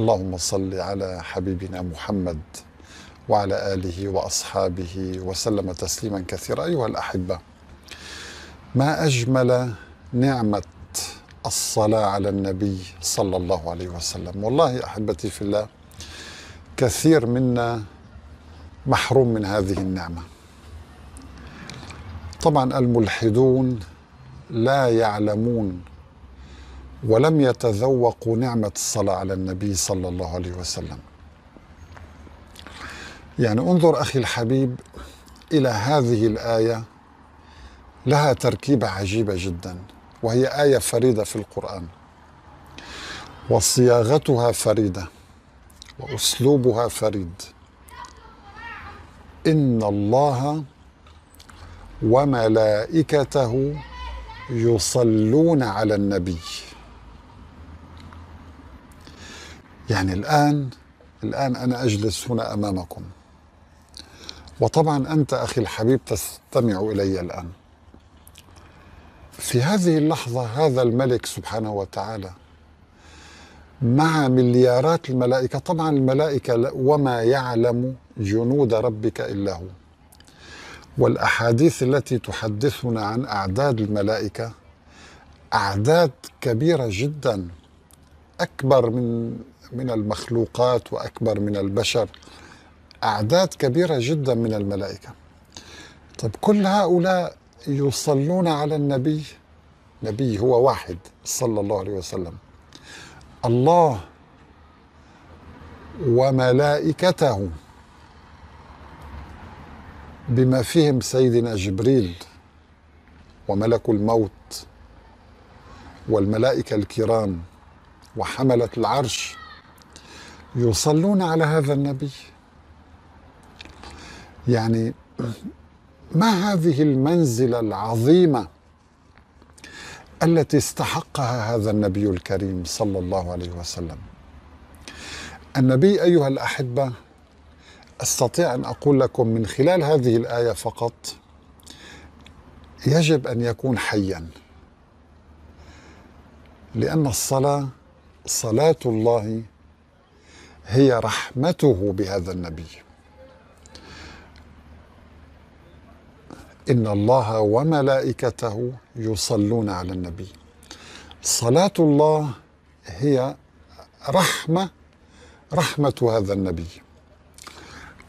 اللهم صل على حبيبنا محمد وعلى آله وأصحابه وسلم تسليما كثيرا أيها الأحبة ما أجمل نعمة الصلاة على النبي صلى الله عليه وسلم والله أحبتي في الله كثير منا محروم من هذه النعمة طبعا الملحدون لا يعلمون ولم يتذوقوا نعمة الصلاة على النبي صلى الله عليه وسلم يعني انظر أخي الحبيب إلى هذه الآية لها تركيبة عجيبة جدا وهي آية فريدة في القرآن وصياغتها فريدة وأسلوبها فريد إن الله وملائكته يصلون على النبي يعني الآن الآن أنا أجلس هنا أمامكم وطبعا أنت أخي الحبيب تستمع إلي الآن في هذه اللحظة هذا الملك سبحانه وتعالى مع مليارات الملائكة طبعا الملائكة وما يعلم جنود ربك إلا هو والأحاديث التي تحدثنا عن أعداد الملائكة أعداد كبيرة جدا أكبر من من المخلوقات واكبر من البشر اعداد كبيره جدا من الملائكه طب كل هؤلاء يصلون على النبي نبي هو واحد صلى الله عليه وسلم الله وملائكته بما فيهم سيدنا جبريل وملك الموت والملائكه الكرام وحمله العرش يصلون على هذا النبي يعني ما هذه المنزله العظيمه التي استحقها هذا النبي الكريم صلى الله عليه وسلم النبي ايها الاحبه استطيع ان اقول لكم من خلال هذه الايه فقط يجب ان يكون حيا لان الصلاه صلاه الله هي رحمته بهذا النبي ان الله وملائكته يصلون على النبي صلاه الله هي رحمه رحمه هذا النبي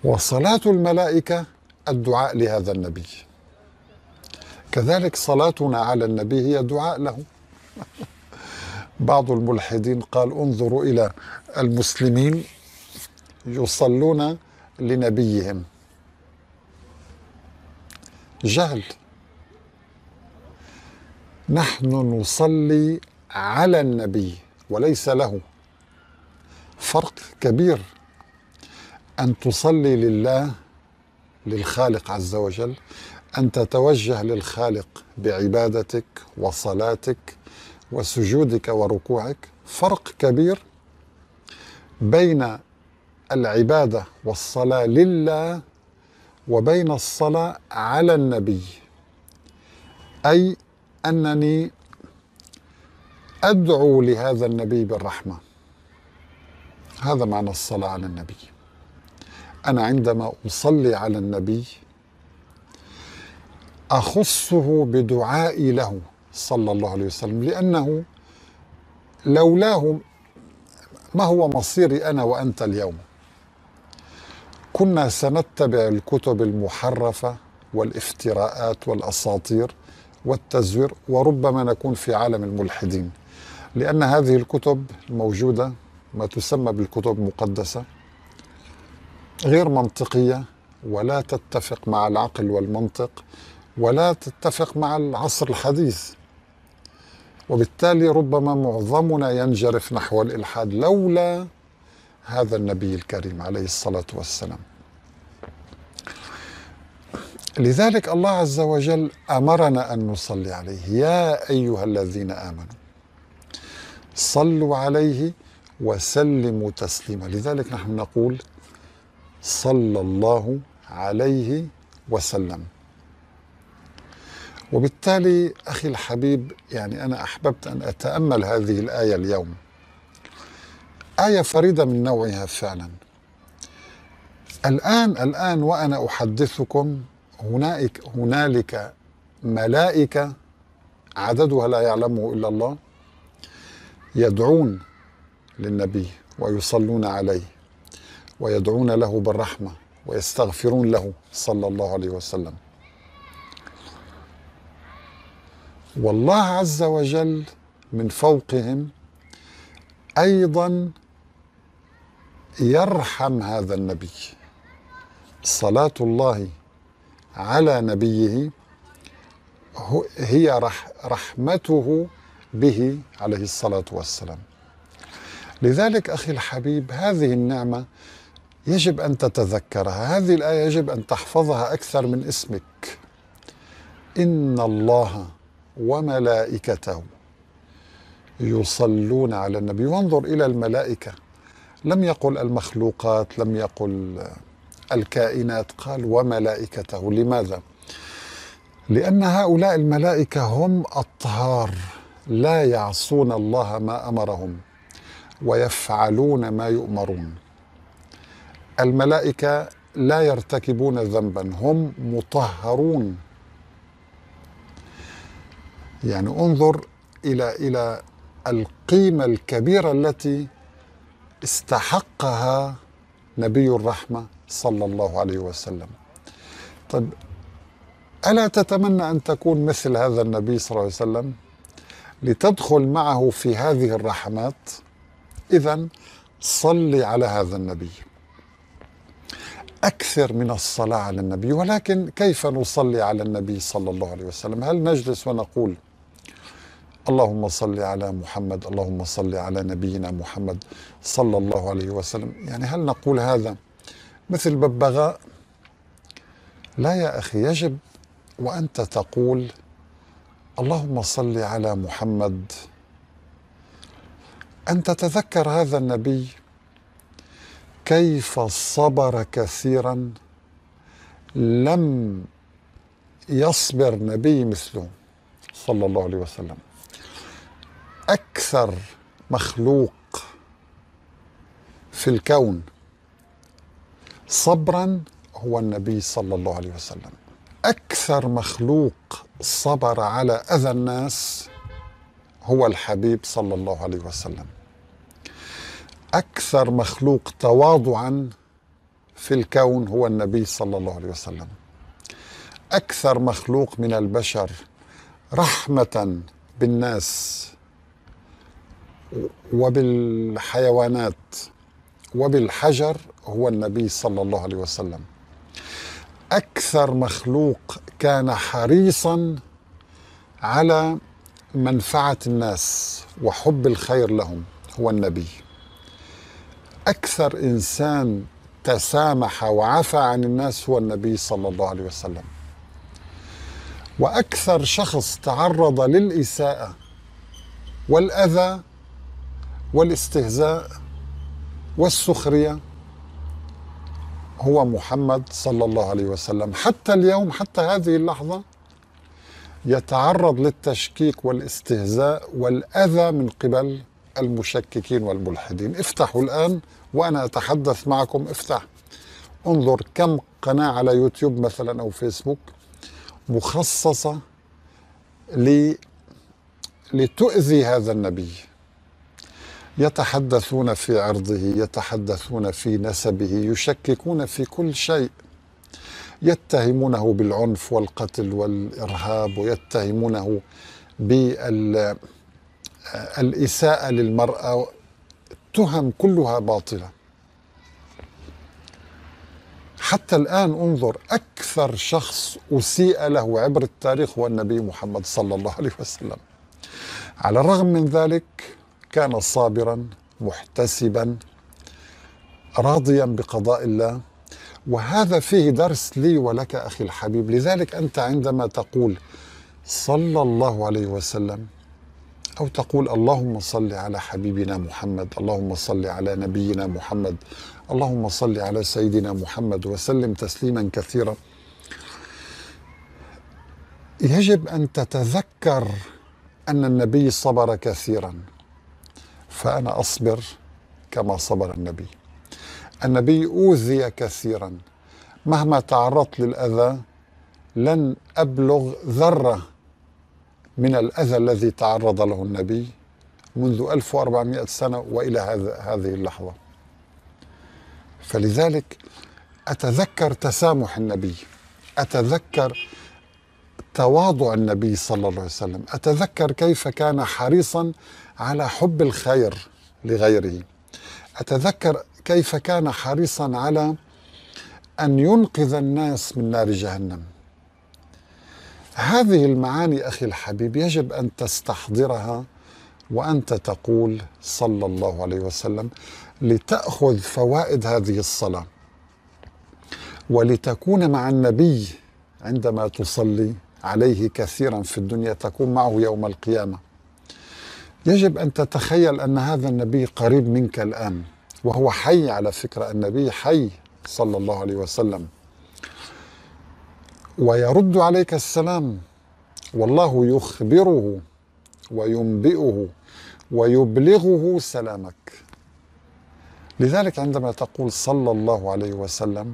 وصلاه الملائكه الدعاء لهذا النبي كذلك صلاتنا على النبي هي دعاء له بعض الملحدين قال انظروا الى المسلمين يصلون لنبيهم جهل نحن نصلي على النبي وليس له فرق كبير ان تصلي لله للخالق عز وجل ان تتوجه للخالق بعبادتك وصلاتك وسجودك وركوعك فرق كبير بين العبادة والصلاة لله وبين الصلاة على النبي أي أنني أدعو لهذا النبي بالرحمة هذا معنى الصلاة على النبي أنا عندما أصلي على النبي أخصه بدعائي له صلى الله عليه وسلم لأنه لولاه ما هو مصيري انا وانت اليوم كنا سنتبع الكتب المحرفه والافتراءات والاساطير والتزوير وربما نكون في عالم الملحدين لان هذه الكتب الموجوده ما تسمى بالكتب المقدسه غير منطقيه ولا تتفق مع العقل والمنطق ولا تتفق مع العصر الحديث وبالتالي ربما معظمنا ينجرف نحو الإلحاد لولا هذا النبي الكريم عليه الصلاة والسلام لذلك الله عز وجل أمرنا أن نصلي عليه يا أيها الذين آمنوا صلوا عليه وسلموا تسليما لذلك نحن نقول صلى الله عليه وسلم وبالتالي أخي الحبيب يعني أنا أحببت أن أتأمل هذه الآية اليوم آية فريدة من نوعها فعلا الآن الآن وأنا أحدثكم هنالك هنالك ملائكة عددها لا يعلمه إلا الله يدعون للنبي ويصلون عليه ويدعون له بالرحمة ويستغفرون له صلى الله عليه وسلم والله عز وجل من فوقهم ايضا يرحم هذا النبي صلاه الله على نبيه هي رحمته به عليه الصلاه والسلام لذلك اخي الحبيب هذه النعمه يجب ان تتذكرها هذه الايه يجب ان تحفظها اكثر من اسمك ان الله وملائكته يصلون على النبي وانظر إلى الملائكة لم يقل المخلوقات لم يقل الكائنات قال وملائكته لماذا؟ لأن هؤلاء الملائكة هم الطهار لا يعصون الله ما أمرهم ويفعلون ما يؤمرون الملائكة لا يرتكبون ذنبا هم مطهرون يعني انظر إلى إلى القيمة الكبيرة التي استحقها نبي الرحمة صلى الله عليه وسلم طيب ألا تتمنى أن تكون مثل هذا النبي صلى الله عليه وسلم لتدخل معه في هذه الرحمات إذا صل على هذا النبي أكثر من الصلاة على النبي ولكن كيف نصلي على النبي صلى الله عليه وسلم هل نجلس ونقول اللهم صل على محمد اللهم صل على نبينا محمد صلى الله عليه وسلم يعني هل نقول هذا مثل ببغاء لا يا أخي يجب وأنت تقول اللهم صل على محمد أن تتذكر هذا النبي كيف صبر كثيرا لم يصبر نبي مثله صلى الله عليه وسلم اكثر مخلوق في الكون صبرا هو النبي صلى الله عليه وسلم اكثر مخلوق صبر على اذى الناس هو الحبيب صلى الله عليه وسلم اكثر مخلوق تواضعا في الكون هو النبي صلى الله عليه وسلم اكثر مخلوق من البشر رحمه بالناس وبالحيوانات وبالحجر هو النبي صلى الله عليه وسلم اكثر مخلوق كان حريصا على منفعه الناس وحب الخير لهم هو النبي اكثر انسان تسامح وعفى عن الناس هو النبي صلى الله عليه وسلم واكثر شخص تعرض للاساءه والاذى والاستهزاء والسخريه هو محمد صلى الله عليه وسلم حتى اليوم حتى هذه اللحظه يتعرض للتشكيك والاستهزاء والاذى من قبل المشككين والملحدين افتحوا الان وانا اتحدث معكم افتح انظر كم قناه على يوتيوب مثلا او فيسبوك مخصصه ل لتؤذي هذا النبي يتحدثون في عرضه يتحدثون في نسبه يشككون في كل شيء يتهمونه بالعنف والقتل والارهاب ويتهمونه بالاساءه للمراه تهم كلها باطله حتى الان انظر اكثر شخص اسيء له عبر التاريخ هو النبي محمد صلى الله عليه وسلم على الرغم من ذلك كان صابرا محتسبا راضيا بقضاء الله وهذا فيه درس لي ولك اخي الحبيب لذلك انت عندما تقول صلى الله عليه وسلم او تقول اللهم صل على حبيبنا محمد اللهم صل على نبينا محمد اللهم صل على سيدنا محمد وسلم تسليما كثيرا يجب ان تتذكر ان النبي صبر كثيرا فأنا أصبر كما صبر النبي النبي أوذي كثيرا مهما تعرضت للأذى لن أبلغ ذرة من الأذى الذي تعرض له النبي منذ 1400 سنة وإلى هذه اللحظة فلذلك أتذكر تسامح النبي أتذكر تواضع النبي صلى الله عليه وسلم أتذكر كيف كان حريصا على حب الخير لغيره أتذكر كيف كان حريصا على أن ينقذ الناس من نار جهنم هذه المعاني أخي الحبيب يجب أن تستحضرها وأنت تقول صلى الله عليه وسلم لتأخذ فوائد هذه الصلاة ولتكون مع النبي عندما تصلي عليه كثيرا في الدنيا تكون معه يوم القيامة يجب أن تتخيل أن هذا النبي قريب منك الآن وهو حي على فكرة النبي حي صلى الله عليه وسلم ويرد عليك السلام والله يخبره وينبئه ويبلغه سلامك لذلك عندما تقول صلى الله عليه وسلم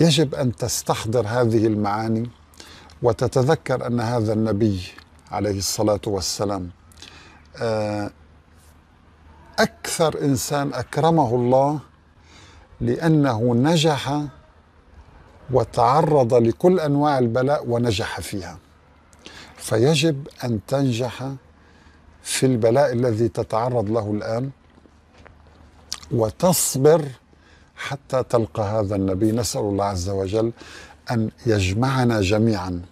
يجب ان تستحضر هذه المعاني وتتذكر ان هذا النبي عليه الصلاه والسلام آه، أكثر إنسان أكرمه الله لأنه نجح وتعرض لكل أنواع البلاء ونجح فيها فيجب أن تنجح في البلاء الذي تتعرض له الآن وتصبر حتى تلقى هذا النبي نسأل الله عز وجل أن يجمعنا جميعا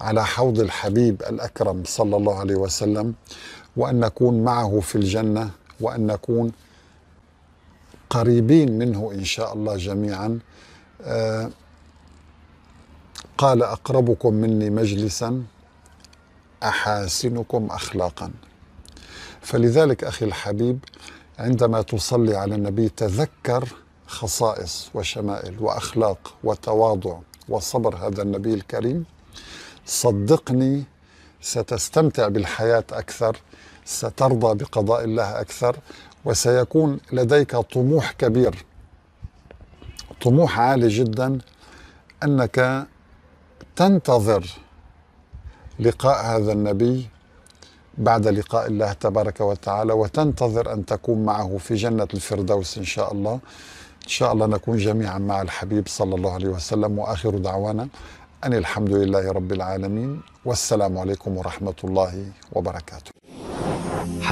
على حوض الحبيب الأكرم صلى الله عليه وسلم وان نكون معه في الجنه وان نكون قريبين منه ان شاء الله جميعا آه، قال اقربكم مني مجلسا احاسنكم اخلاقا فلذلك اخي الحبيب عندما تصلي على النبي تذكر خصائص وشمائل واخلاق وتواضع وصبر هذا النبي الكريم صدقني ستستمتع بالحياه اكثر سترضى بقضاء الله اكثر وسيكون لديك طموح كبير طموح عالي جدا انك تنتظر لقاء هذا النبي بعد لقاء الله تبارك وتعالى وتنتظر ان تكون معه في جنه الفردوس ان شاء الله ان شاء الله نكون جميعا مع الحبيب صلى الله عليه وسلم واخر دعوانا ان الحمد لله رب العالمين والسلام عليكم ورحمه الله وبركاته